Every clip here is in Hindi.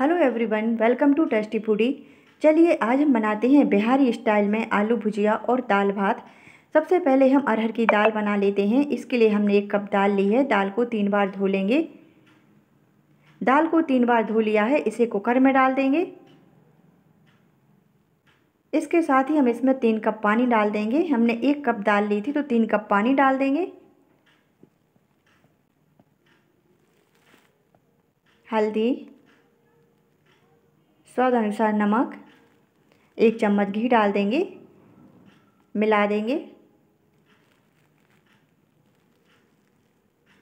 hello everyone welcome to tasty foodie चलिए आज हम बनाते हैं बिहारी स्टाइल में आलू भुजिया और दाल भात सबसे पहले हम अरहर की दाल बना लेते हैं इसके लिए हमने एक कप दाल ली है दाल को तीन बार धो लेंगे दाल को तीन बार धो लिया है इसे कुकर में डाल देंगे इसके साथ ही हम इसमें तीन कप पानी डाल देंगे हमने एक कप दाल ली थी तो तीन कप पानी डाल देंगे हल्दी स्वाद अनुसार नमक एक चम्मच घी डाल देंगे मिला देंगे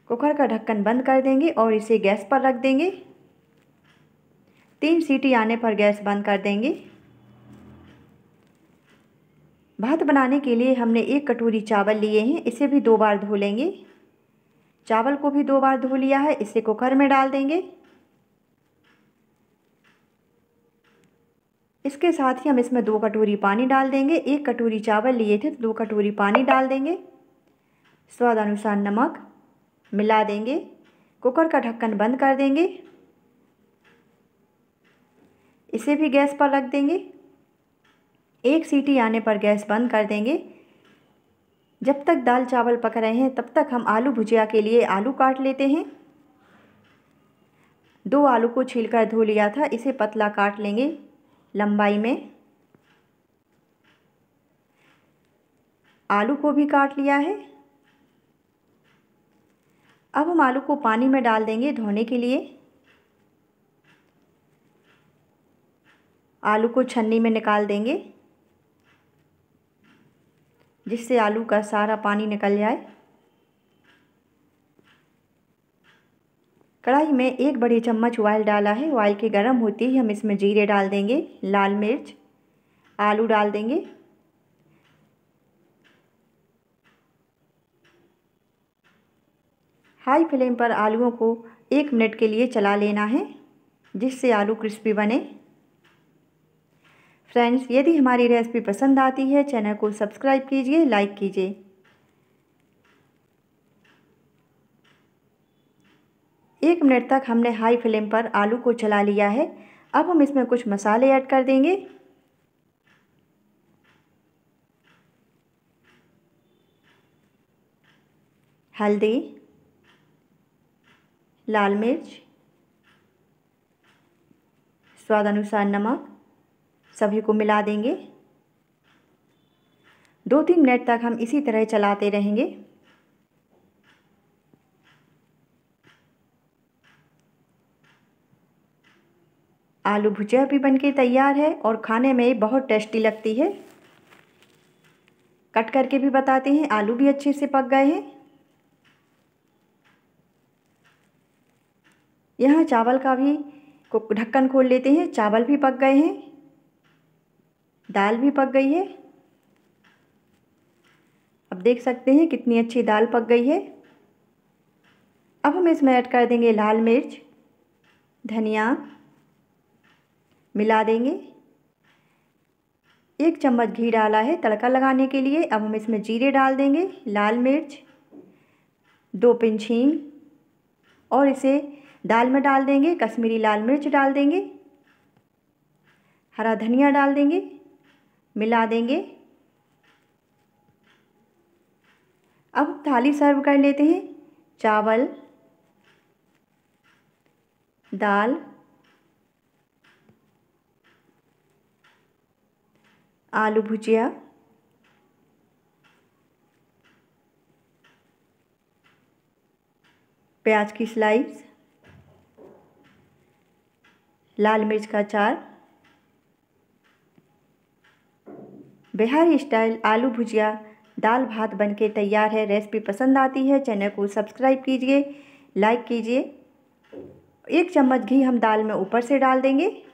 कुकर का ढक्कन बंद कर देंगे और इसे गैस पर रख देंगे तीन सीटी आने पर गैस बंद कर देंगे भात बनाने के लिए हमने एक कटोरी चावल लिए हैं इसे भी दो बार धो लेंगे चावल को भी दो बार धो लिया है इसे कुकर में डाल देंगे इसके साथ ही हम इसमें दो कटोरी पानी डाल देंगे एक कटोरी चावल लिए थे तो दो कटोरी पानी डाल देंगे स्वाद अनुसार नमक मिला देंगे कुकर का ढक्कन बंद कर देंगे इसे भी गैस पर रख देंगे एक सीटी आने पर गैस बंद कर देंगे जब तक दाल चावल पक रहे हैं तब तक हम आलू भुजिया के लिए आलू काट लेते हैं दो आलू को छीलकर धो लिया था इसे पतला काट लेंगे लंबाई में आलू को भी काट लिया है अब हम आलू को पानी में डाल देंगे धोने के लिए आलू को छन्नी में निकाल देंगे जिससे आलू का सारा पानी निकल जाए कढ़ाई में एक बड़ी चम्मच ऑयल डाला है ऑयल के गर्म होते ही हम इसमें जीरे डाल देंगे लाल मिर्च आलू डाल देंगे हाई फ्लेम पर आलूओं को एक मिनट के लिए चला लेना है जिससे आलू क्रिस्पी बने फ्रेंड्स यदि हमारी रेसिपी पसंद आती है चैनल को सब्सक्राइब कीजिए लाइक कीजिए एक मिनट तक हमने हाई फ्लेम पर आलू को चला लिया है अब हम इसमें कुछ मसाले ऐड कर देंगे हल्दी लाल मिर्च स्वाद अनुसार नमक सभी को मिला देंगे दो तीन मिनट तक हम इसी तरह चलाते रहेंगे आलू भुजिया भी बनके तैयार है और खाने में बहुत टेस्टी लगती है कट करके भी बताते हैं आलू भी अच्छे से पक गए हैं यहाँ चावल का भी को ढक्कन खोल लेते हैं चावल भी पक गए हैं दाल भी पक गई है अब देख सकते हैं कितनी अच्छी दाल पक गई है अब हम इसमें ऐड कर देंगे लाल मिर्च धनिया मिला देंगे एक चम्मच घी डाला है तड़का लगाने के लिए अब हम इसमें जीरे डाल देंगे लाल मिर्च दो पिंच हींग और इसे दाल में डाल देंगे कश्मीरी लाल मिर्च डाल देंगे हरा धनिया डाल देंगे मिला देंगे अब थाली सर्व कर लेते हैं चावल दाल आलू भुजिया प्याज की स्लाइस लाल मिर्च का अचार बिहारी स्टाइल आलू भुजिया दाल भात बनके तैयार है रेसिपी पसंद आती है चैनल को सब्सक्राइब कीजिए लाइक कीजिए एक चम्मच घी हम दाल में ऊपर से डाल देंगे